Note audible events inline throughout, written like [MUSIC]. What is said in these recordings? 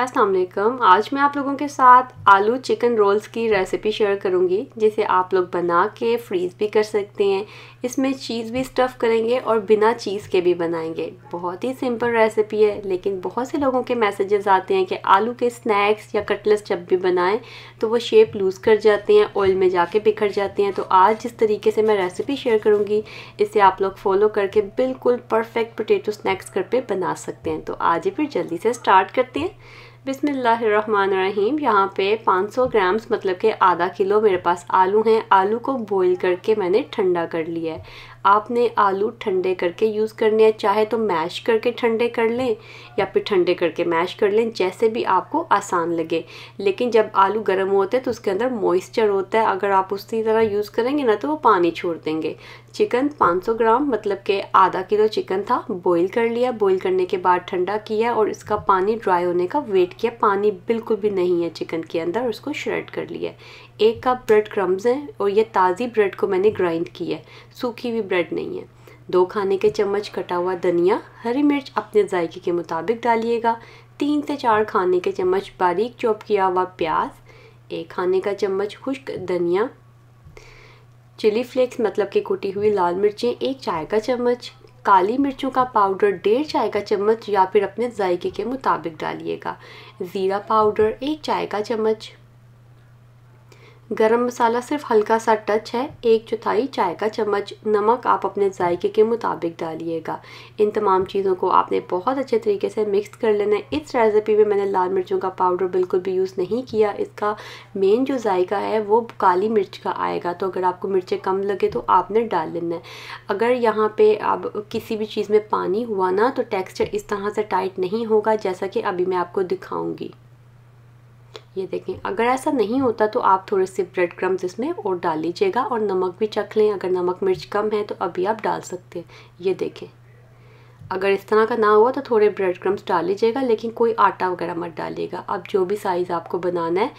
अस्सलाम आज मैं आप लोगों के साथ आलू चिकन रोल्स की रेसिपी शेयर करूंगी जिसे आप लोग बना के फ्रीज़ भी कर सकते हैं इसमें चीज़ भी स्टफ़ करेंगे और बिना चीज़ के भी बनाएंगे बहुत ही सिंपल रेसिपी है लेकिन बहुत से लोगों के मैसेजेस आते हैं कि आलू के स्नैक्स या कटलेट्स जब भी बनाएं तो वो शेप लूज़ कर जाते हैं ऑयल में जाके बिखर जाते हैं तो आज जिस तरीके से मैं रेसिपी शेयर करूँगी इसे आप लोग फॉलो करके बिल्कुल परफेक्ट पोटेटो स्नैक्स घर पर बना सकते हैं तो आज ही फिर जल्दी से स्टार्ट करते हैं बिसमीम यहाँ पे 500 ग्राम्स मतलब के आधा किलो मेरे पास आलू हैं आलू को बॉईल करके मैंने ठंडा कर लिया है आपने आलू ठंडे करके यूज़ करने हैं चाहे तो मैश करके ठंडे कर लें या फिर ठंडे करके मैश कर लें जैसे भी आपको आसान लगे लेकिन जब आलू गर्म होते हैं तो उसके अंदर मॉइस्चर होता है अगर आप उसी तरह यूज़ करेंगे ना तो वो पानी छोड़ देंगे चिकन 500 ग्राम मतलब के आधा किलो चिकन था बॉईल कर लिया बॉईल करने के बाद ठंडा किया और इसका पानी ड्राई होने का वेट किया पानी बिल्कुल भी नहीं है चिकन के अंदर उसको श्रेड कर लिया एक कप ब्रेड क्रम्स हैं और ये ताज़ी ब्रेड को मैंने ग्राइंड की है सूखी हुई ब्रेड नहीं है दो खाने के चम्मच कटा हुआ धनिया हरी मिर्च अपने जायके के मुताबिक डालिएगा तीन से चार खाने के चम्मच बारीक चॉप किया हुआ प्याज एक खाने का चम्मच खुश्क धनिया चिली फ्लेक्स मतलब कि कुटी हुई लाल मिर्चें एक चाय का चम्मच काली मिर्चों का पाउडर डेढ़ चाय का चम्मच या फिर अपने जायके के मुताबिक डालिएगा ज़ीरा पाउडर एक चाय का चम्मच गरम मसाला सिर्फ हल्का सा टच है एक चौथाई चाय का चम्मच नमक आप अपने जायके के मुताबिक डालिएगा इन तमाम चीज़ों को आपने बहुत अच्छे तरीके से मिक्स कर लेना है इस रेसिपी में मैंने लाल मिर्चों का पाउडर बिल्कुल भी यूज़ नहीं किया इसका मेन जो जायका है वो काली मिर्च का आएगा तो अगर आपको मिर्चें कम लगे तो आपने डाल लेना है अगर यहाँ पर आप किसी भी चीज़ में पानी हुआ ना तो टेक्स्चर इस तरह से टाइट नहीं होगा जैसा कि अभी मैं आपको दिखाऊँगी ये देखें अगर ऐसा नहीं होता तो आप थोड़े से ब्रेड क्रम्स इसमें और डाल लीजिएगा और नमक भी चख लें अगर नमक मिर्च कम है तो अभी आप डाल सकते हैं ये देखें अगर इस तरह का ना हुआ तो थोड़े ब्रेड क्रम्स डाल लीजिएगा लेकिन कोई आटा वगैरह मत डालिएगा अब जो भी साइज़ आपको बनाना है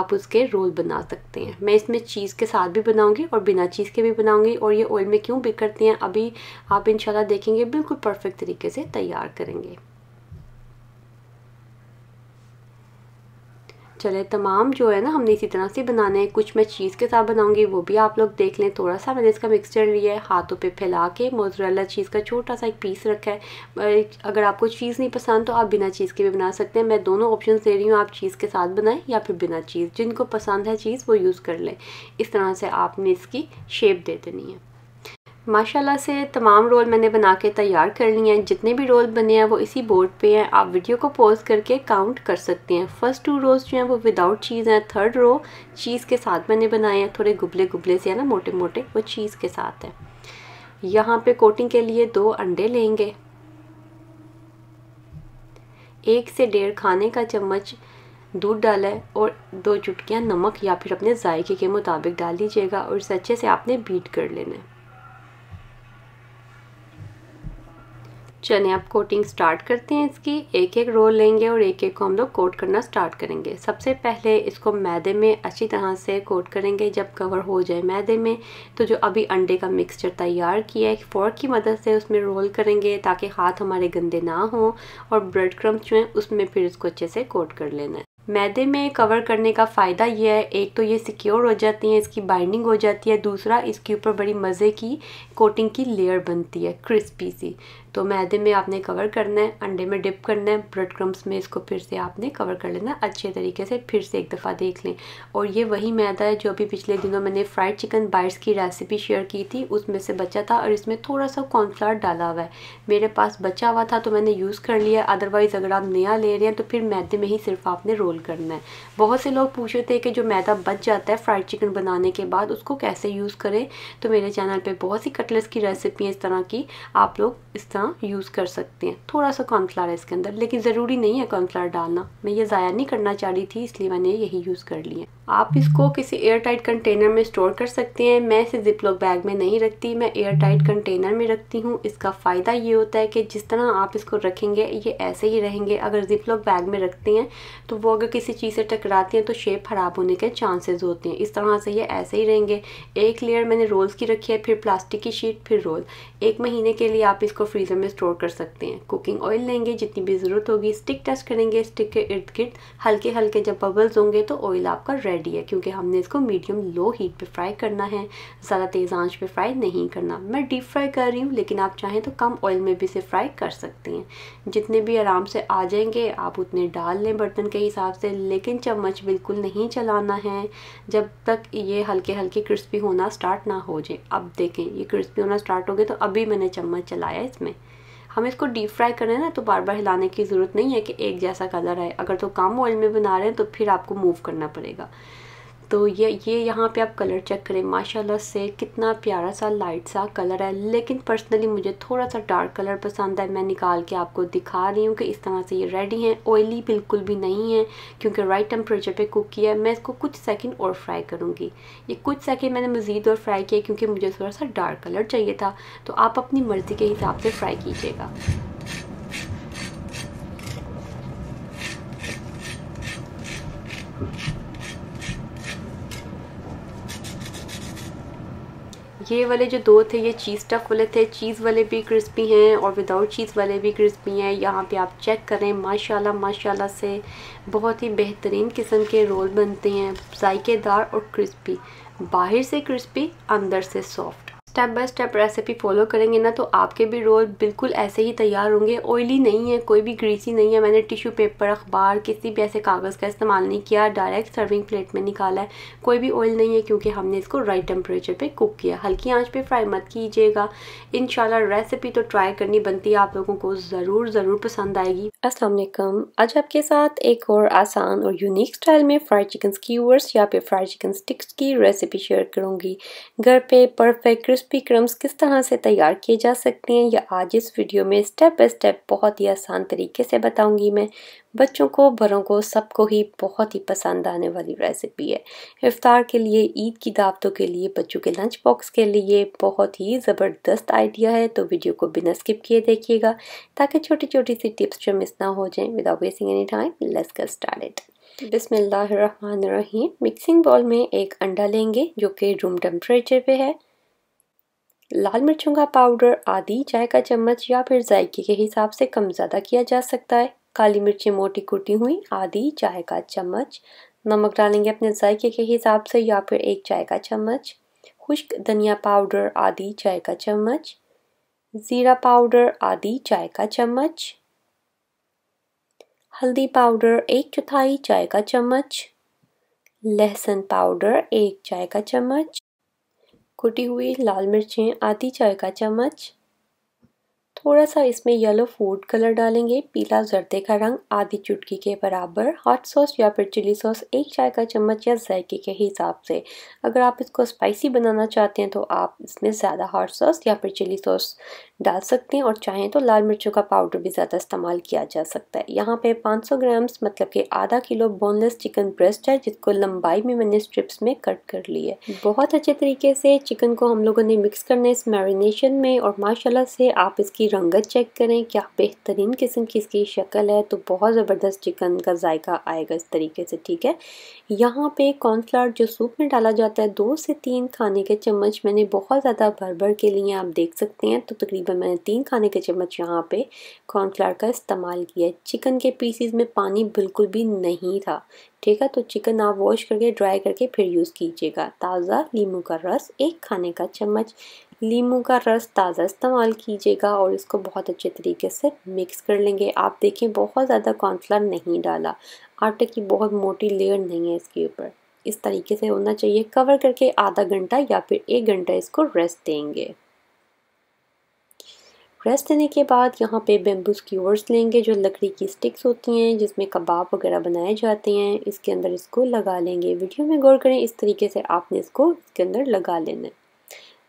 आप उसके रोल बना सकते हैं मैं इसमें चीज़ के साथ भी बनाऊँगी और बिना चीज़ के भी बनाऊँगी और ये ऑयल में क्यों बिक हैं अभी आप इन देखेंगे बिल्कुल परफेक्ट तरीके से तैयार करेंगे चले तमाम जो है ना हमने इसी तरह से बनाने हैं कुछ मैं चीज़ के साथ बनाऊंगी वो भी आप लोग देख लें थोड़ा सा मैंने इसका मिक्सचर लिया है हाथों पे फैला के मोजरेला चीज़ का छोटा सा एक पीस रखा है अगर आपको चीज़ नहीं पसंद तो आप बिना चीज़ के भी बना सकते हैं मैं दोनों ऑप्शन दे रही हूँ आप चीज़ के साथ बनाएं या फिर बिना चीज़ जिनको पसंद है चीज़ वो यूज़ कर लें इस तरह से आपने इसकी शेप दे देनी है माशाल्लाह से तमाम रोल मैंने बना के तैयार कर लिए हैं जितने भी रोल बने हैं वो इसी बोर्ड पे हैं आप वीडियो को पॉज करके काउंट कर सकते हैं फर्स्ट टू रोज जो हैं वो विदाउट चीज़ हैं थर्ड रो चीज़ के साथ मैंने बनाए हैं थोड़े गुबले गुबले से है ना मोटे मोटे वो चीज़ के साथ हैं यहाँ पर कोटिंग के लिए दो अंडे लेंगे एक से डेढ़ खाने का चम्मच दूध डाला है और दो चुटकियाँ नमक या फिर अपने जायके के मुताबिक डाल दीजिएगा और इसे अच्छे से आपने बीट कर लेना है चलिए आप कोटिंग स्टार्ट करते हैं इसकी एक एक रोल लेंगे और एक एक को हम लोग कोट करना स्टार्ट करेंगे सबसे पहले इसको मैदे में अच्छी तरह से कोट करेंगे जब कवर हो जाए मैदे में तो जो अभी अंडे का मिक्सचर तैयार किया है फोर्क की मदद से उसमें रोल करेंगे ताकि हाथ हमारे गंदे ना हों और ब्रेड क्रम्स जो हैं उसमें फिर इसको अच्छे से कोट कर लेना है मैदे में कवर करने का फ़ायदा यह है एक तो ये सिक्योर हो जाती है इसकी बाइंडिंग हो जाती है दूसरा इसके ऊपर बड़ी मज़े की कोटिंग की लेयर बनती है क्रिस्पी सी तो मैदे में आपने कवर करना है अंडे में डिप करना है ब्रेड क्रम्स में इसको फिर से आपने कवर कर लेना है अच्छे तरीके से फिर से एक दफ़ा देख लें और ये वही मैदा है जो अभी पिछले दिनों मैंने फ्राइड चिकन बाइट्स की रेसिपी शेयर की थी उसमें से बचा था और इसमें थोड़ा सा कॉर्नफ्लावर डाला हुआ है मेरे पास बचा हुआ था तो मैंने यूज़ कर लिया अदरवाइज़ अगर आप नया ले रहे हैं तो फिर मैदे में ही सिर्फ आपने रोल करना है बहुत से लोग पूछ रहे थे कि जो मैदा बच जाता है फ्राइड चिकन बनाने के बाद उसको कैसे यूज़ करें तो मेरे चैनल पर बहुत सी कटलेट्स की रेसिपी इस तरह की आप लोग इस तरह अपना यूज़ कर सकते हैं थोड़ा सा कॉर्नफ्लावर है इसके अंदर लेकिन ज़रूरी नहीं है कॉर्नफ्लावर डालना मैं ये ज़ाया नहीं करना चाह रही थी इसलिए मैंने यही यूज़ कर लिया आप इसको किसी एयर टाइट कंटेनर में स्टोर कर सकते हैं मैं इसे जिपलॉक बैग में नहीं रखती मैं एयर टाइट कंटेनर में रखती हूँ इसका फ़ायदा ये होता है कि जिस तरह आप इसको रखेंगे ये ऐसे ही रहेंगे अगर जिपलॉक बैग में रखते हैं तो वो अगर किसी चीज़ से टकराती हैं तो शेप ख़राब होने के चांसेज होते हैं इस तरह से ये ऐसे ही रहेंगे एक लेयर मैंने रोल्स की रखी है फिर प्लास्टिक की शीट फिर रोल एक महीने के लिए आप इसको फ्रीज़र में स्टोर कर सकते हैं कुकिंग ऑयल लेंगे जितनी भी ज़रूरत होगी स्टिक टेस्ट करेंगे स्टिक के इर्द गिर्द हल्के हल्के जब बबल्स होंगे तो ऑयल आपका रेडी है क्योंकि हमने इसको मीडियम लो हीट पे फ्राई करना है ज़्यादा तेज़ आंच पे फ्राई नहीं करना मैं डीप फ्राई कर रही हूँ लेकिन आप चाहें तो कम ऑयल में भी इसे फ्राई कर सकते हैं जितने भी आराम से आ जाएंगे आप उतने डाल लें बर्तन के हिसाब से लेकिन चम्मच बिल्कुल नहीं चलाना है जब तक ये हल्के हल्के क्रिस्पी होना स्टार्ट ना हो जाए अब देखें ये क्रिस्पी होना स्टार्ट हो गए तो अभी मैंने चम्मच चलाया इसमें हमें इसको डीप फ्राई करना है ना तो बार बार हिलाने की ज़रूरत नहीं है कि एक जैसा कलर आए अगर तो कम ऑयल में बना रहे हैं तो फिर आपको मूव करना पड़ेगा तो ये ये यहाँ पे आप कलर चेक करें माशाल्लाह से कितना प्यारा सा लाइट सा कलर है लेकिन पर्सनली मुझे थोड़ा सा डार्क कलर पसंद है मैं निकाल के आपको दिखा रही हूँ कि इस तरह से ये रेडी हैं ऑयली बिल्कुल भी नहीं है क्योंकि राइट टेम्परेचर पे कुक किया है मैं इसको कुछ सेकंड और फ्राई करूँगी ये कुछ सेकेंड मैंने मज़ीद और फ्राई किया क्योंकि मुझे थोड़ा सा डार्क कलर चाहिए था तो आप अपनी मर्ज़ी के हिसाब से फ्राई कीजिएगा Thank you. ये वाले जो दो थे ये चीज़ स्टफ़ वाले थे चीज़ वाले भी क्रिस्पी हैं और विदाउट चीज़ वाले भी क्रिस्पी हैं यहाँ पे आप चेक करें माशाल्लाह माशाल्लाह से बहुत ही बेहतरीन किस्म के रोल बनते हैं जायकेदार और क्रिस्पी बाहर से क्रिस्पी अंदर से soft step by step recipe follow करेंगे ना तो आपके भी रोल बिल्कुल ऐसे ही तैयार होंगे ऑयली नहीं है कोई भी ग्रीसी नहीं है मैंने टिश्यू पेपर अखबार किसी भी ऐसे कागज़ का इस्तेमाल नहीं किया डायरेक्ट सर्विंग प्लेट में निकाला है कोई भी ऑयल नहीं है क्योंकि हमने इसको राइट टेम्परेचर पर कुक किया हल्की आँच पर फ्राई मत कीजिएगा इन रेसिपी तो ट्राई करनी बनती है आप लोगों को ज़रूर ज़रूर पसंद आएगी असलम आज आपके साथ एक और आसान और यूनिक स्टाइल में फ्राइड चिकन स्की या फिर फ्राइड चिकन स्टिक्स की रेसिपी शेयर करूँगी घर पे परफेक्ट क्रिस्प रेसिपी क्रम्स किस तरह से तैयार किए जा सकते हैं या आज इस वीडियो में स्टेप बाय स्टेप बहुत ही आसान तरीके से बताऊंगी मैं बच्चों को बड़ों को सबको ही बहुत ही पसंद आने वाली रेसिपी है इफ्तार के लिए ईद की दावतों के लिए बच्चों के लंच बॉक्स के लिए बहुत ही ज़बरदस्त आइडिया है तो वीडियो को बिना स्किप किए देखिएगा ताकि छोटी छोटी सी टिप्स जो मिस ना हो जाएँ without wasting any time let's get started बिसमीम मिक्सिंग बॉल में एक अंडा लेंगे जो कि रूम टेम्परेचर पे है लाल मिर्चों का पाउडर आदि चाय का चम्मच या फिर जायके के हिसाब से कम ज़्यादा किया जा सकता है काली मिर्चें मोटी कुटी हुई आदि चाय का चम्मच नमक डालेंगे अपने जायके के हिसाब से या फिर एक चाय का चम्मच खुश्क धनिया पाउडर आदि चाय का चम्मच ज़ीरा पाउडर आदि चाय का चम्मच हल्दी पाउडर एक चौथाई चाय का चम्मच लहसुन पाउडर एक चाय का चम्मच कुटी हुई लाल मिर्चें आधी चाय का चम्मच थोड़ा सा इसमें येलो फूड कलर डालेंगे पीला जर्दे का रंग आधी चुटकी के बराबर हॉट सॉस या फिर चिली सॉस एक चाय का चम्मच या जायके के हिसाब से अगर आप इसको स्पाइसी बनाना चाहते हैं तो आप इसमें ज़्यादा हॉट सॉस या फिर चिली सॉस डाल सकते हैं और चाहें तो लाल मिर्चों का पाउडर भी ज़्यादा इस्तेमाल किया जा सकता है यहाँ पे पाँच ग्राम्स मतलब कि आधा किलो बोनलेस चिकन ब्रेस्ट है जिसको लंबाई में मैंने स्ट्रिप्स में कट कर ली है बहुत अच्छे तरीके से चिकन को हम लोगों ने मिक्स करना है इस मैरिनेशन में और माशाला से आप इसकी रंगत चेक करें क्या बेहतरीन किस्म की इसकी शक्ल है तो बहुत ज़बरदस्त चिकन का जायका आएगा इस तरीके से ठीक है यहाँ पे कॉर्नफ्लावर जो सूप में डाला जाता है दो से तीन खाने के चम्मच मैंने बहुत ज़्यादा भर भर के लिए आप देख सकते हैं तो तकरीबन मैंने तीन खाने के चम्मच यहाँ पर कॉर्नफ्लावर का इस्तेमाल किया चिकन के पीसीज में पानी बिल्कुल भी नहीं था ठीक है तो चिकन आप वॉश करके ड्राई करके फिर यूज़ कीजिएगा ताज़ा नींबू का रस एक खाने का चम्मच लीमू का रस ताज़ा इस्तेमाल कीजिएगा और इसको बहुत अच्छे तरीके से मिक्स कर लेंगे आप देखें बहुत ज़्यादा कॉर्नफ्लर नहीं डाला आटे की बहुत मोटी लेयर नहीं है इसके ऊपर इस तरीके से होना चाहिए कवर करके आधा घंटा या फिर एक घंटा इसको रेस्ट देंगे रेस्ट देने के बाद यहाँ पे बेम्बू स्क्यूअर्स लेंगे जो लकड़ी की स्टिक्स होती हैं जिसमें कबाब वगैरह बनाए जाते हैं इसके अंदर इसको लगा लेंगे वीडियो में गौर करें इस तरीके से आपने इसको इसके अंदर लगा लेना है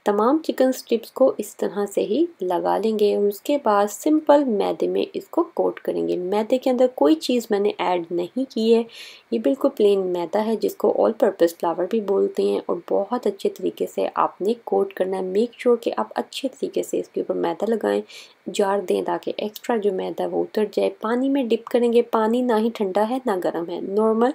तमाम चिकन स्ट्रिप्स को इस तरह से ही लगा लेंगे और उसके बाद सिंपल मैदे में इसको कोट करेंगे मैदे के अंदर कोई चीज़ मैंने ऐड नहीं की है ये बिल्कुल प्लेन मैदा है जिसको ऑल पर्पज़ फ्लावर भी बोलते हैं और बहुत अच्छे तरीके से आपने कोट करना है मेक श्योर sure कि आप अच्छे तरीके से इसके ऊपर मैदा लगाएं जार दें ताकि एक्स्ट्रा जो मैदा है वो उतर जाए पानी में डिप करेंगे पानी ना ही ठंडा है ना गर्म है नॉर्मल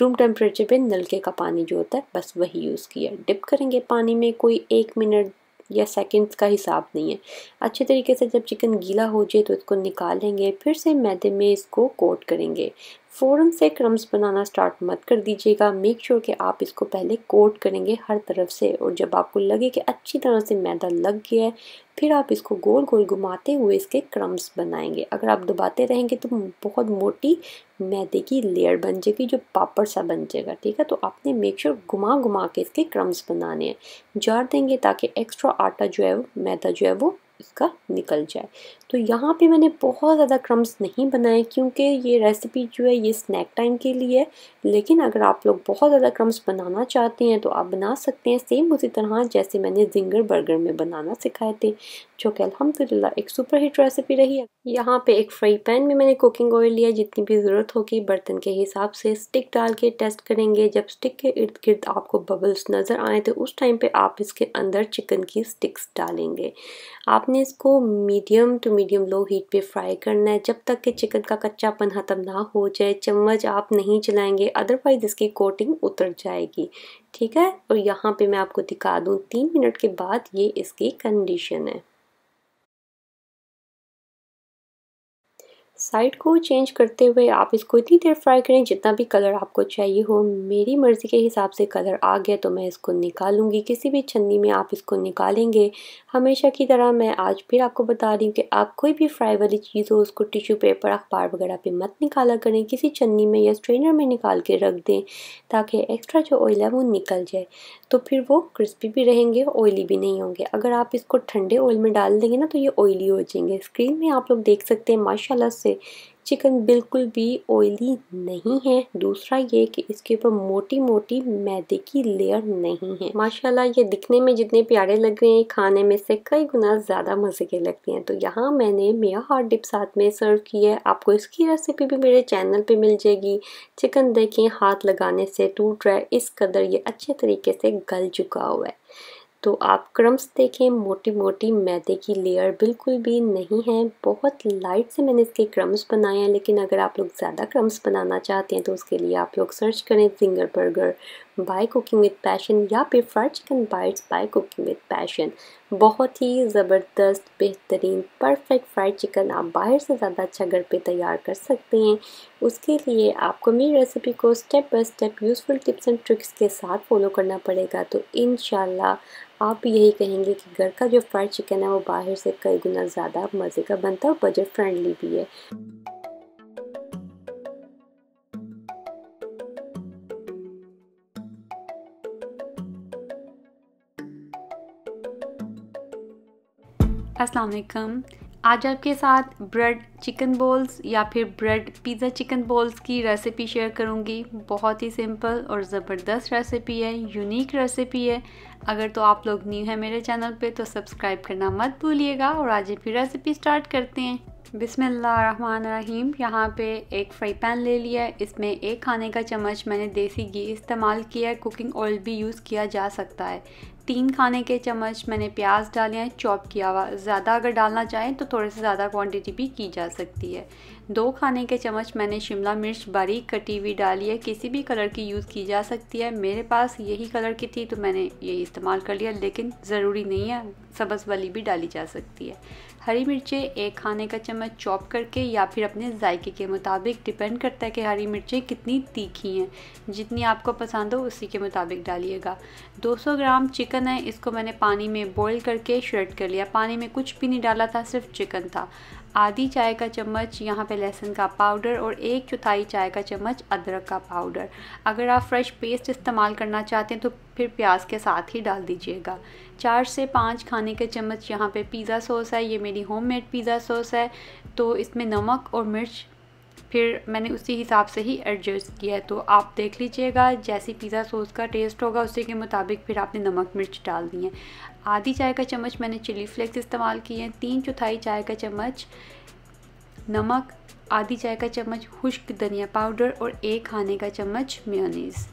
रूम टेम्परेचर पे नलके का पानी जो होता है बस वही यूज़ किया डिप करेंगे पानी में कोई एक मिनट या सेकंड्स का हिसाब नहीं है अच्छे तरीके से जब चिकन गीला हो जाए तो इसको निकालेंगे फिर से मैदे में इसको कोट करेंगे फ़ौरन से क्रम्स बनाना स्टार्ट मत कर दीजिएगा मेक श्योर sure कि आप इसको पहले कोट करेंगे हर तरफ से और जब आपको लगे कि अच्छी तरह से मैदा लग गया है फिर आप इसको गोल गोल घुमाते हुए इसके क्रम्स बनाएंगे अगर आप दबाते रहेंगे तो बहुत मोटी मैदे की लेयर बन जाएगी जो पापड़ सा बन जाएगा ठीक है तो आपने मेक श्योर sure घुमा घुमा के इसके क्रम्स बनाने हैं जार देंगे ताकि एक्स्ट्रा आटा जो है मैदा जो है वो इसका निकल जाए तो यहाँ पे मैंने बहुत ज़्यादा क्रम्स नहीं बनाए क्योंकि ये रेसिपी जो है ये स्नैक टाइम के लिए है लेकिन अगर आप लोग बहुत ज़्यादा क्रम्स बनाना चाहते हैं तो आप बना सकते हैं सेम उसी तरह जैसे मैंने जिंगर बर्गर में बनाना सिखाए थे जो कि अलहमदिल्ला एक सुपर हिट रेसिपी रही है यहाँ पे एक फ्राई पैन में मैंने कुकिंग ऑयल लिया जितनी भी ज़रूरत होगी बर्तन के हिसाब से स्टिक डाल के टेस्ट करेंगे जब स्टिक के इर्द गिर्द आपको बबल्स नज़र आए तो उस टाइम पे आप इसके अंदर चिकन की स्टिक्स डालेंगे आपने इसको medium to medium low heat पर फ्राई करना है जब तक कि चिकन का कच्चापन ख़त्म ना हो जाए चम्मच आप नहीं चलाएँगे अदरवाइज़ इसकी कोटिंग उतर जाएगी ठीक है और यहाँ पर मैं आपको दिखा दूँ तीन मिनट के बाद ये इसकी कंडीशन है साइड को चेंज करते हुए आप इसको इतनी देर फ्राई करें जितना भी कलर आपको चाहिए हो मेरी मर्ज़ी के हिसाब से कलर आ गया तो मैं इसको निकालूंगी किसी भी छन्नी में आप इसको निकालेंगे हमेशा की तरह मैं आज फिर आपको बता रही हूँ कि आप कोई भी फ्राई वाली चीज़ हो उसको टिश्यू पेपर अखबार वगैरह पे मत निकाला करें किसी छन्नी में या स्ट्रेनर में निकाल के रख दें ताकि एक्स्ट्रा जो ऑयल है वो निकल जाए तो फिर वो क्रिस्पी भी रहेंगे ऑयली भी नहीं होंगे अगर आप इसको ठंडे ऑयल में डाल देंगे ना तो ये ऑयली हो जाएंगे स्क्रीन में आप लोग देख सकते हैं माशाल्लाह से चिकन बिल्कुल भी ऑयली नहीं है दूसरा ये कि इसके ऊपर मोटी मोटी मैदे की लेयर नहीं है माशाल्लाह ये दिखने में जितने प्यारे लग रहे हैं खाने में से कई गुना ज़्यादा मज़े के लगते हैं तो यहाँ मैंने मेरा हॉट डिप साथ में सर्व किया है आपको इसकी रेसिपी भी मेरे चैनल पे मिल जाएगी चिकन देखें हाथ लगाने से टूट रहा है इस कदर ये अच्छे तरीके से गल चुका हुआ है तो आप क्रम्स देखें मोटी मोटी मैदे की लेयर बिल्कुल भी नहीं है बहुत लाइट से मैंने इसके क्रम्स बनाए हैं लेकिन अगर आप लोग ज़्यादा क्रम्स बनाना चाहते हैं तो उसके लिए आप लोग सर्च करें finger burger by cooking with passion या फिर fried chicken bites by cooking with passion बहुत ही ज़बरदस्त बेहतरीन परफेक्ट फ्राइड चिकन आप बाहर से ज़्यादा अच्छा घर पे तैयार कर सकते हैं उसके लिए आपको मेरी रेसिपी को step by step useful tips and tricks के साथ फॉलो करना पड़ेगा तो इन आप यही कहेंगे कि घर का जो फ्राइड चिकन है वो बाहर से कई गुना ज़्यादा मज़े का बनता है और बजट फ्रेंडली भी है अस्सलाम वालेकुम आज आपके साथ ब्रेड चिकन बॉल्स या फिर ब्रेड पिज़्ज़ा चिकन बॉल्स की रेसिपी शेयर करूंगी बहुत ही सिंपल और ज़बरदस्त रेसिपी है यूनिक रेसिपी है अगर तो आप लोग न्यू हैं मेरे चैनल पे तो सब्सक्राइब करना मत भूलिएगा और आज फिर रेसिपी स्टार्ट करते हैं बिसमीम यहाँ पे एक फ्राई पैन ले लिया है इसमें एक खाने का चम्मच मैंने देसी घी इस्तेमाल किया है कुकिंग ऑयल भी यूज़ किया जा सकता है तीन खाने के चम्मच मैंने प्याज डाले हैं चॉप किया हुआ ज़्यादा अगर डालना चाहें तो थोड़े से ज़्यादा क्वांटिटी भी की जा सकती है दो खाने के चम्मच मैंने शिमला मिर्च बारीक कटी हुई डाली है किसी भी कलर की यूज़ की जा सकती है मेरे पास यही कलर की थी तो मैंने यही इस्तेमाल कर लिया लेकिन ज़रूरी नहीं है सब्ज़ वाली भी डाली जा सकती है हरी मिर्चें एक खाने का चम्मच चॉप करके या फिर अपने जायके के मुताबिक डिपेंड करता है कि हरी मिर्चें कितनी तीखी हैं जितनी आपको पसंद हो उसी के मुताबिक डालिएगा 200 ग्राम चिकन है इसको मैंने पानी में बॉईल करके श्रेड कर लिया पानी में कुछ भी नहीं डाला था सिर्फ चिकन था आधी चाय का चम्मच यहाँ पे लहसुन का पाउडर और एक चौथाई चाय का चम्मच अदरक का पाउडर अगर आप फ्रेश पेस्ट इस्तेमाल करना चाहते हैं तो फिर प्याज के साथ ही डाल दीजिएगा चार से पाँच खाने के चम्मच यहाँ पे पिज़्ज़ा सॉस है ये मेरी होममेड पिज़्ज़ा सॉस है तो इसमें नमक और मिर्च फिर मैंने उसी हिसाब से ही एडजस्ट किया है तो आप देख लीजिएगा जैसी पिज़्ज़ा सॉस का टेस्ट होगा उसी के मुताबिक फिर आपने नमक मिर्च डाल दी है आधी चाय का चम्मच मैंने चिली फ्लेक्स इस्तेमाल किए हैं तीन चौथाई चाय का चम्मच नमक आधी चाय का चम्मच खुश्क धनिया पाउडर और एक खाने का चम्मच मेयोनीज़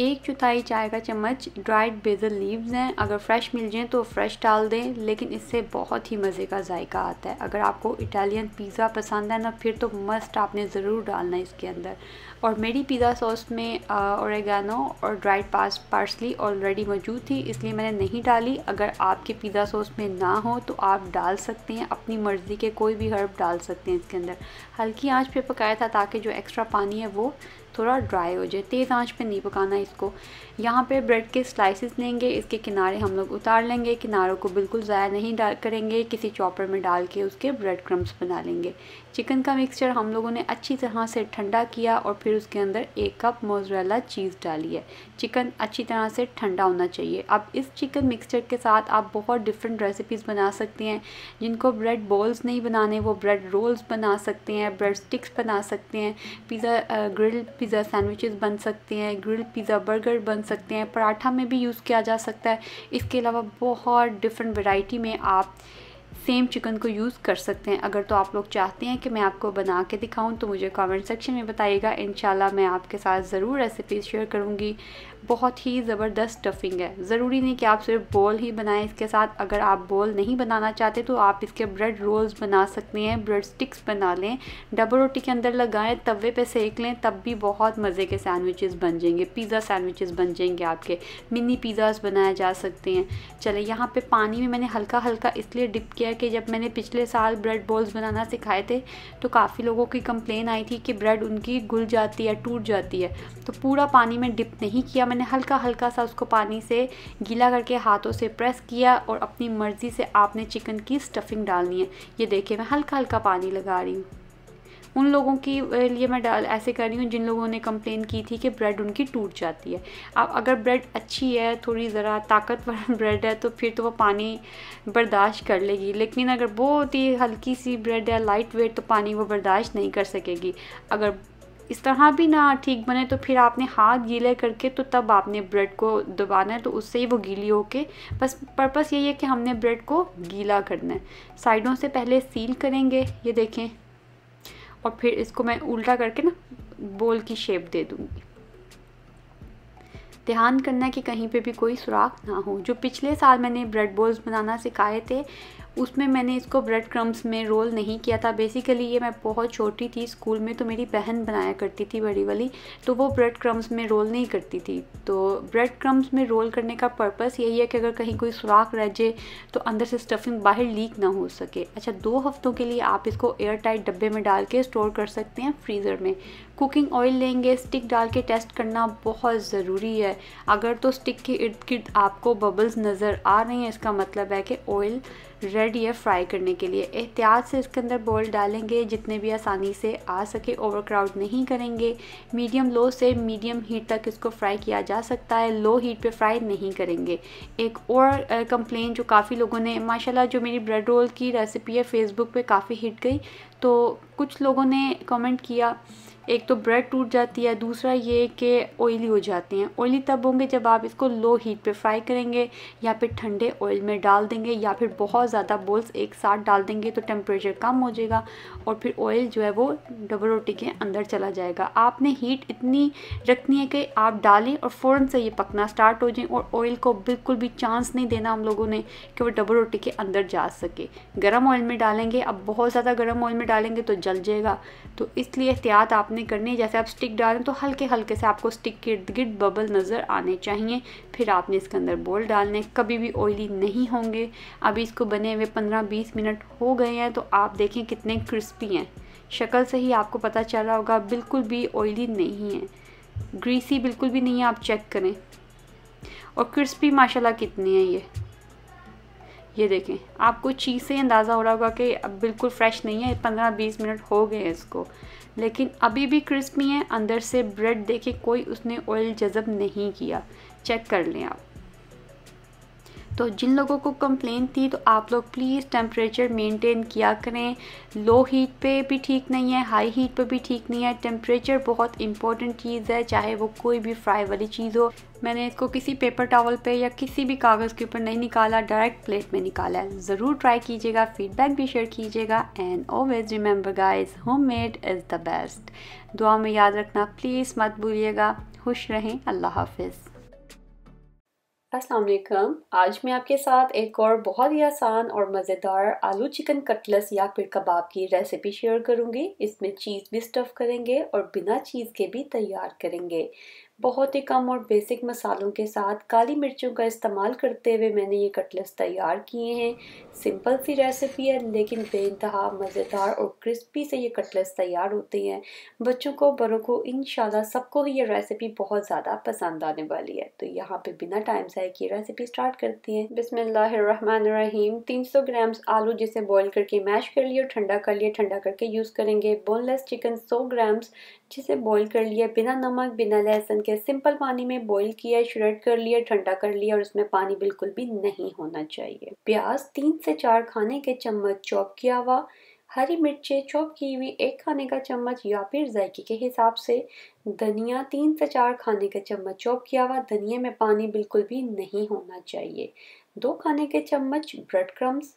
एक चौथाई चाय का चम्मच ड्राइड बेजल लीव्स हैं अगर फ्रेश मिल जाएँ तो फ्रेश डाल दें लेकिन इससे बहुत ही मज़े का जायका आता है अगर आपको इटालियन पिज़्ज़ा पसंद है ना फिर तो मस्ट आपने ज़रूर डालना है इसके अंदर और मेरी पिज़्ज़ा सॉस में औरगानो और ड्राइड पास पार्सली ऑलरेडी मौजूद थी इसलिए मैंने नहीं डाली अगर आपके पिज़्ज़ा सॉस में ना हो तो आप डाल सकते हैं अपनी मर्ज़ी के कोई भी हर्ब डाल सकते हैं इसके अंदर हल्की आँच पर पकाया था ताकि जो एक्स्ट्रा पानी है वो थोड़ा ड्राई हो जाए तेज़ आंच पे नहीं पकाना इसको यहाँ पे ब्रेड के स्लाइसेस लेंगे इसके किनारे हम लोग उतार लेंगे किनारों को बिल्कुल ज़ाया नहीं डाल करेंगे किसी चॉपर में डाल के उसके ब्रेड क्रम्स बना लेंगे चिकन का मिक्सचर हम लोगों ने अच्छी तरह से ठंडा किया और फिर उसके अंदर एक कप मोजरेला चीज़ डाली है चिकन अच्छी तरह से ठंडा होना चाहिए अब इस चिकन मिक्सचर के साथ आप बहुत डिफरेंट रेसिपीज़ बना सकते हैं जिनको ब्रेड बॉल्स नहीं बनाने वो ब्रेड रोल्स बना सकते हैं ब्रेड स्टिक्स बना सकते हैं पिज़्ज़ा ग्रिल पिज़्ज़ा सैंडविचेस बन सकते हैं ग्रिल पिज़्ज़ा बर्गर बन सकते हैं पराठा में भी यूज़ किया जा सकता है इसके अलावा बहुत डिफरेंट वेराइटी में आप सेम चिकन को यूज़ कर सकते हैं अगर तो आप लोग चाहते हैं कि मैं आपको बना के दिखाऊँ तो मुझे कमेंट सेक्शन में बताइएगा इन मैं आपके साथ ज़रूर रेसिपीज़ शेयर करूँगी बहुत ही ज़बरदस्त स्टफिंग है ज़रूरी नहीं कि आप सिर्फ बॉल ही बनाएं इसके साथ अगर आप बॉल नहीं बनाना चाहते तो आप इसके ब्रेड रोल्स बना सकते हैं ब्रेड स्टिक्स बना लें डबल रोटी के अंदर लगाएं तवे पे सेक लें तब भी बहुत मज़े के सैंडविचेस बन जाएंगे पिज़्ज़ा सैंडविचेस बन जाएंगे आपके मिनी पिज़्ज़ास बनाए जा सकते हैं चले यहाँ पर पानी में मैंने हल्का हल्का इसलिए डिप किया कि जब मैंने पिछले साल ब्रेड बॉल्स बनाना सिखाए थे तो काफ़ी लोगों की कंप्लेन आई थी कि ब्रेड उनकी घुल जाती है टूट जाती है तो पूरा पानी में डिप नहीं किया मैंने मैंने हल्का हल्का सा उसको पानी से गीला करके हाथों से प्रेस किया और अपनी मर्ज़ी से आपने चिकन की स्टफिंग डालनी है ये देखिए मैं हल्का हल्का पानी लगा रही हूँ उन लोगों की लिए मैं डाल ऐसे कर रही हूँ जिन लोगों ने कंप्लेन की थी कि ब्रेड उनकी टूट जाती है अब अगर ब्रेड अच्छी है थोड़ी ज़रा ताकतवर ब्रेड [LAUGHS] है तो फिर तो वो पानी बर्दाश्त कर लेगी लेकिन अगर बहुत ही हल्की सी ब्रेड है लाइट वेट तो पानी वो बर्दाश्त नहीं कर सकेगी अगर इस तरह भी ना ठीक बने तो फिर आपने हाथ गीले करके तो तब आपने ब्रेड को दबाना है तो उससे ही वो गीली होके बस पर्पस यही है कि हमने ब्रेड को गीला करना है साइडों से पहले सील करेंगे ये देखें और फिर इसको मैं उल्टा करके ना बोल की शेप दे दूँगी ध्यान करना कि कहीं पे भी कोई सुराख ना हो जो पिछले साल मैंने ब्रेड बोल्स बनाना सिखाए थे उसमें मैंने इसको ब्रेड क्रम्स में रोल नहीं किया था बेसिकली ये मैं बहुत छोटी थी स्कूल में तो मेरी बहन बनाया करती थी बड़ी वाली तो वो ब्रेड क्रम्स में रोल नहीं करती थी तो ब्रेड क्रम्स में रोल करने का पर्पस यही है कि अगर कहीं कोई सुराख रह जाए तो अंदर से स्टफिंग बाहर लीक ना हो सके अच्छा दो हफ्तों के लिए आप इसको एयर टाइट डब्बे में डाल के स्टोर कर सकते हैं फ्रीज़र में कुकिंग ऑयल लेंगे स्टिक डाल के टेस्ट करना बहुत ज़रूरी है अगर तो स्टिक के इर्द गिर्द आपको बबल्स नज़र आ रहे हैं इसका मतलब है कि ऑयल रेडी है फ्राई करने के लिए एहतियात से इसके अंदर बॉल डालेंगे जितने भी आसानी से आ सके ओवर क्राउड नहीं करेंगे मीडियम लो से मीडियम हीट तक इसको फ्राई किया जा सकता है लो हीट पे फ्राई नहीं करेंगे एक और कंप्लेन जो काफ़ी लोगों ने माशाल्लाह जो मेरी ब्रेड रोल की रेसिपी है फेसबुक पे काफ़ी हिट गई तो कुछ लोगों ने कमेंट किया एक तो ब्रेड टूट जाती है दूसरा ये कि ऑयली हो जाते हैं ऑयली तब होंगे जब आप इसको लो हीट पे फ्राई करेंगे या फिर ठंडे ऑयल में डाल देंगे या फिर बहुत ज़्यादा बोल्स एक साथ डाल देंगे तो टेम्परेचर कम हो जाएगा और फिर ऑयल जो है वो डबल रोटी के अंदर चला जाएगा आपने हीट इतनी रखनी है कि आप डालें और फ़ौर से ये पकना स्टार्ट हो जाए और ऑयल को बिल्कुल भी चांस नहीं देना हम लोगों ने कि वो डबल रोटी के अंदर जा सके गर्म ऑयल में डालेंगे अब बहुत ज़्यादा गर्म ऑयल में डालेंगे तो जल जाएगा तो इसलिए एहतियात आपने आपने करनी है जैसे आप स्टिक डालें तो हल्के हल्के से आपको स्टिक के इर्द गिर्द बबल नज़र आने चाहिए फिर आपने इसके अंदर बोल डालने कभी भी ऑयली नहीं होंगे अभी इसको बने हुए पंद्रह बीस मिनट हो गए हैं तो आप देखें कितने क्रिस्पी हैं शक्ल से ही आपको पता चल रहा होगा बिल्कुल भी ऑयली नहीं है ग्रीसी बिल्कुल भी नहीं है आप चेक करें और क्रिस्पी माशाल्लाह कितनी है ये ये देखें आपको चीज़ से अंदाज़ा हो रहा होगा कि अब बिल्कुल फ्रेश नहीं है पंद्रह बीस मिनट हो गए हैं इसको लेकिन अभी भी क्रिस्पी है अंदर से ब्रेड देखे कोई उसने ऑयल जज़ब नहीं किया चेक कर लें आप तो जिन लोगों को कंप्लेन थी तो आप लोग प्लीज़ टेम्परेचर मेंटेन किया करें लो हीट पे भी ठीक नहीं है हाई हीट पे भी ठीक नहीं है टेम्परेचर बहुत इंपॉर्टेंट चीज़ है चाहे वो कोई भी फ्राई वाली चीज़ हो मैंने इसको किसी पेपर टॉवल पे या किसी भी कागज़ के ऊपर नहीं निकाला डायरेक्ट प्लेट में निकाला ज़रूर ट्राई कीजिएगा फीडबैक भी शेयर कीजिएगा and always remember guys home made is the best दुआ में याद रखना प्लीज़ मत भूलिएगा खुश रहें अल्लाह हाफिज़ अस्सलाम आज मैं आपके साथ एक और बहुत ही आसान और मज़ेदार आलू चिकन कटलस या फिर कबाब की रेसिपी शेयर करूंगी इसमें चीज़ भी स्टफ़ करेंगे और बिना चीज़ के भी तैयार करेंगे बहुत ही कम और बेसिक मसालों के साथ काली मिर्चों का इस्तेमाल करते हुए मैंने ये कटलेट्स तैयार किए हैं सिंपल सी रेसिपी है लेकिन बेानतहा मज़ेदार और क्रिस्पी से ये कटलेट्स तैयार होते हैं बच्चों को बड़ों को इन सबको ही ये रेसिपी बहुत ज़्यादा पसंद आने वाली है तो यहाँ पे बिना टाइम से कि रेसिपी स्टार्ट करती हैं बिसमीम तीन सौ ग्राम्स आलू जिसे बॉयल करके मैश कर लिए ठंडा कर लिए ठंडा करके यूज़ करेंगे बोनलेस चिकन सौ ग्राम्स अच्छे से बॉईल कर लिया बिना नमक बिना लहसुन के सिंपल पानी में बॉईल किया श्रेड कर लिया ठंडा कर लिया और उसमें पानी बिल्कुल भी नहीं होना चाहिए प्याज तीन से चार खाने के चम्मच चॉप किया हुआ हरी मिर्चें चॉप की हुई एक खाने का चम्मच या फिर जायके के हिसाब से धनिया तीन से चार खाने का चम्मच चॉप किया हुआ धनिया में पानी बिल्कुल भी नहीं होना चाहिए दो खाने के चम्मच ब्रेड क्रम्स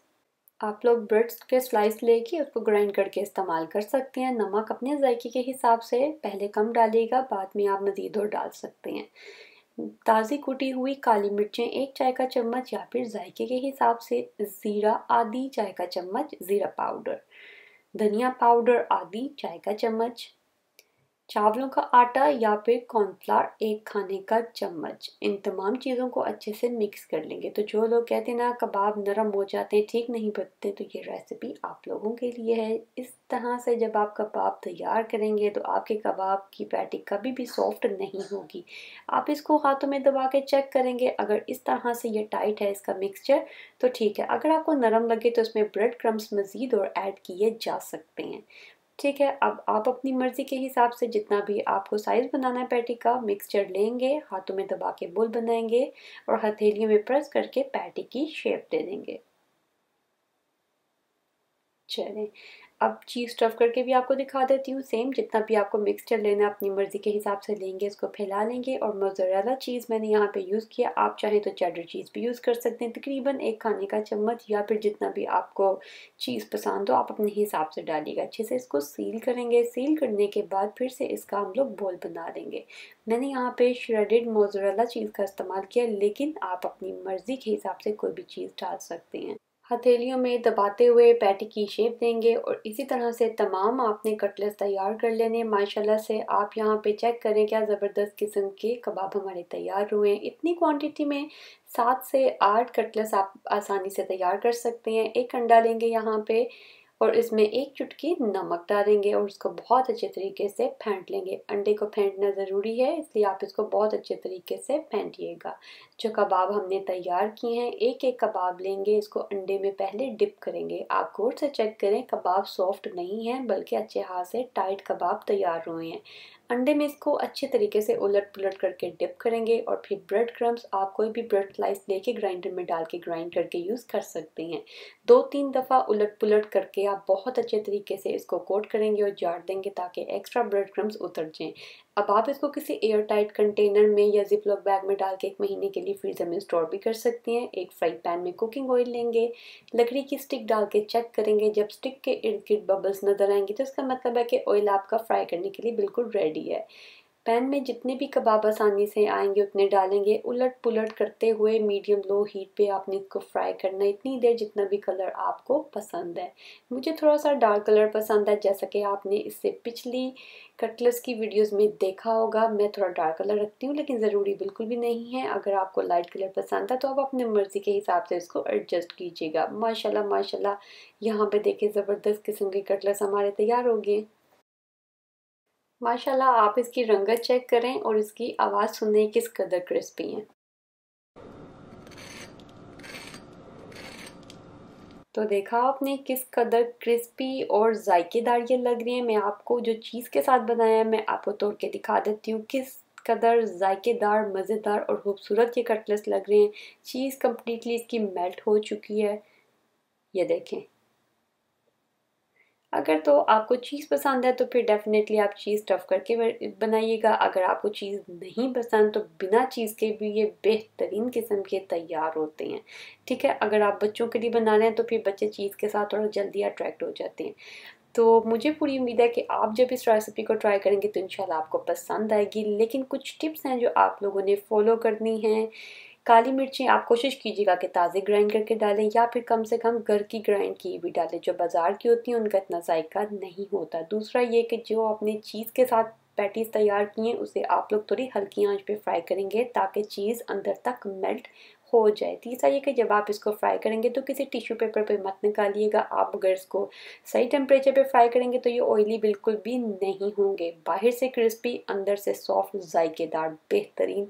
आप लोग ब्रेड के स्लाइस लेके उसको ग्राइंड करके इस्तेमाल कर सकते हैं नमक अपने जायके के हिसाब से पहले कम डालिएगा बाद में आप मज़ीद और डाल सकते हैं ताज़ी कुटी हुई काली मिर्चें एक चाय का चम्मच या फिर जायके के हिसाब से ज़ीरा आधी चाय का चम्मच ज़ीरा पाउडर धनिया पाउडर आधी चाय का चम्मच चावलों का आटा या फिर कॉर्नफ्लावर एक खाने का चम्मच इन तमाम चीज़ों को अच्छे से मिक्स कर लेंगे तो जो लोग कहते हैं ना कबाब नरम हो जाते हैं ठीक नहीं बनते तो ये रेसिपी आप लोगों के लिए है इस तरह से जब आप कबाब तैयार करेंगे तो आपके कबाब की पैटी कभी भी सॉफ्ट नहीं होगी आप इसको हाथों में दबा के चेक करेंगे अगर इस तरह से ये टाइट है इसका मिक्सचर तो ठीक है अगर आपको नरम लगे तो इसमें ब्रेड क्रम्स मज़ीद और ऐड किए जा सकते हैं ठीक है अब आप अपनी मर्ज़ी के हिसाब से जितना भी आपको साइज़ बनाना है पैटी का मिक्सचर लेंगे हाथों में दबा के बुल बनाएंगे और हथेलियों में प्रेस करके पैटी की शेप दे देंगे चलें अब चीज़ स्टफ़ करके भी आपको दिखा देती हूँ सेम जितना भी आपको मिक्सचर लेना अपनी मर्ज़ी के हिसाब से लेंगे इसको फैला लेंगे और मोजरेला चीज़ मैंने यहाँ पे यूज़ किया आप चाहें तो चैडर चीज़ भी यूज़ कर सकते हैं तकरीबन एक खाने का चम्मच या फिर जितना भी आपको चीज़ पसंद हो आप अपने हिसाब से डालिएगा अच्छे से इसको सील करेंगे सील करने के बाद फिर से इसका हम लोग बोल बना देंगे मैंने यहाँ पर श्रेडिड मोजरेला चीज़ का इस्तेमाल किया लेकिन आप अपनी मर्ज़ी के हिसाब से कोई भी चीज़ डाल सकते हैं हथेलियों में दबाते हुए पैटी की शेप देंगे और इसी तरह से तमाम आपने कटलेट्स तैयार कर लेने माशाल्लाह से आप यहाँ पे चेक करें क्या ज़बरदस्त किस्म के कबाब हमारे तैयार हुए हैं इतनी क्वांटिटी में सात से आठ कटलेट्स आप आसानी से तैयार कर सकते हैं एक अंडा लेंगे यहाँ पे और इसमें एक चुटकी नमक डालेंगे और उसको बहुत अच्छे तरीके से फेंट लेंगे अंडे को फेंटना ज़रूरी है इसलिए आप इसको बहुत अच्छे तरीके से फेंटिएगा जो कबाब हमने तैयार किए हैं एक एक कबाब लेंगे इसको अंडे में पहले डिप करेंगे आप गौर से चेक करें कबाब सॉफ्ट नहीं है बल्कि अच्छे हाथ से टाइट कबाब तैयार हुए हैं अंडे में इसको अच्छे तरीके से उलट पुलट करके डिप करेंगे और फिर ब्रेड क्रम्स आप कोई भी ब्रेड स्लाइस लेके ग्राइंडर में डाल के ग्राइंड करके यूज़ कर सकते हैं दो तीन दफ़ा उलट पुलट करके आप बहुत अच्छे तरीके से इसको कोट करेंगे और जाट देंगे ताकि एक्स्ट्रा ब्रेड क्रम्स उतर जाएँ अब आप इसको किसी एयर टाइट कंटेनर में या लॉक बैग में डाल के एक महीने के लिए फ्रीज़र में स्टोर भी कर सकती हैं एक फ्राई पैन में कुकिंग ऑयल लेंगे लकड़ी की स्टिक डाल के चेक करेंगे जब स्टिक के इर्द गिर्द बबल्स नज़र आएंगे तो इसका मतलब है कि ऑयल आपका फ्राई करने के लिए बिल्कुल रेडी है पैन में जितने भी कबाब आसानी से आएंगे उतने डालेंगे उलट पुलट करते हुए मीडियम लो हीट पे आपने इसको फ्राई करना इतनी देर जितना भी कलर आपको पसंद है मुझे थोड़ा सा डार्क कलर पसंद है जैसा कि आपने इससे पिछली कटलर्स की वीडियोस में देखा होगा मैं थोड़ा डार्क कलर रखती हूँ लेकिन ज़रूरी बिल्कुल भी नहीं है अगर आपको लाइट कलर पसंद है तो आप अपने मर्ज़ी के हिसाब से इसको एडजस्ट कीजिएगा माशाला माशा यहाँ पर देखें ज़बरदस्त किस्म के कटलर्स हमारे तैयार हो गए माशाल्लाह आप इसकी रंगत चेक करें और इसकी आवाज़ सुनने किस कदर क्रिस्पी है तो देखा आपने किस कदर क्रिस्पी और जायकेदार ये लग रही है मैं आपको जो चीज़ के साथ बनाया है मैं आपको तोड़ के दिखा देती हूँ किस कदर जायकेदार मज़ेदार और ख़ूबसूरत ये कटलेट्स लग रहे हैं चीज़ कम्प्लीटली इसकी मेल्ट हो चुकी है ये देखें अगर तो आपको चीज़ पसंद है तो फिर डेफिनेटली आप चीज़ टफ करके बनाइएगा अगर आपको चीज़ नहीं पसंद तो बिना चीज़ के भी ये बेहतरीन किस्म के तैयार होते हैं ठीक है अगर आप बच्चों के लिए बना रहे हैं तो फिर बच्चे चीज़ के साथ थोड़ा जल्दी अट्रैक्ट हो जाते हैं तो मुझे पूरी उम्मीद है कि आप जब इस रेसिपी को ट्राई करेंगे तो इंशाल्लाह आपको पसंद आएगी लेकिन कुछ टिप्स हैं जो आप लोगों ने फॉलो करनी हैं काली मिर्चें आप कोशिश कीजिएगा कि ताज़े ग्राइंड करके डालें या फिर कम से कम घर की ग्राइंड की भी डालें जो बाज़ार की होती हैं उनका इतना जायका नहीं होता दूसरा ये कि जो आपने चीज़ के साथ पैटीज तैयार किए हैं उसे आप लोग थोड़ी हल्की आंच पे फ्राई करेंगे ताकि चीज़ अंदर तक मेल्ट हो जाए तीसरा ये कि जब आप इसको फ्राई करेंगे तो किसी टिश्यू पेपर पे मत निकालिएगा आप अगर इसको सही टेम्परेचर पे फ्राई करेंगे तो ये ऑयली बिल्कुल भी नहीं होंगे बाहर से क्रिस्पी अंदर से सॉफ्ट जायकेदार बेहतरीन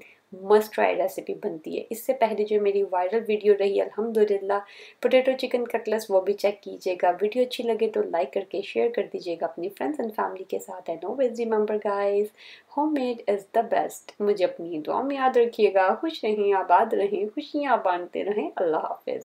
मस्ट ट्राई रेसिपी बनती है इससे पहले जो मेरी वायरल वीडियो रही अलहमदिल्ला पोटैटो चिकन कटलस वो भी चेक कीजिएगा वीडियो अच्छी लगे तो लाइक करके शेयर कर दीजिएगा अपनी फ्रेंड्स एंड फैमिली के साथ and always remember guys home made is the best मुझे अपनी दुआ में याद रखिएगा खुश रहें आबाद रहें खुशियाँ बांटते रहें अल्लाह हाफिज़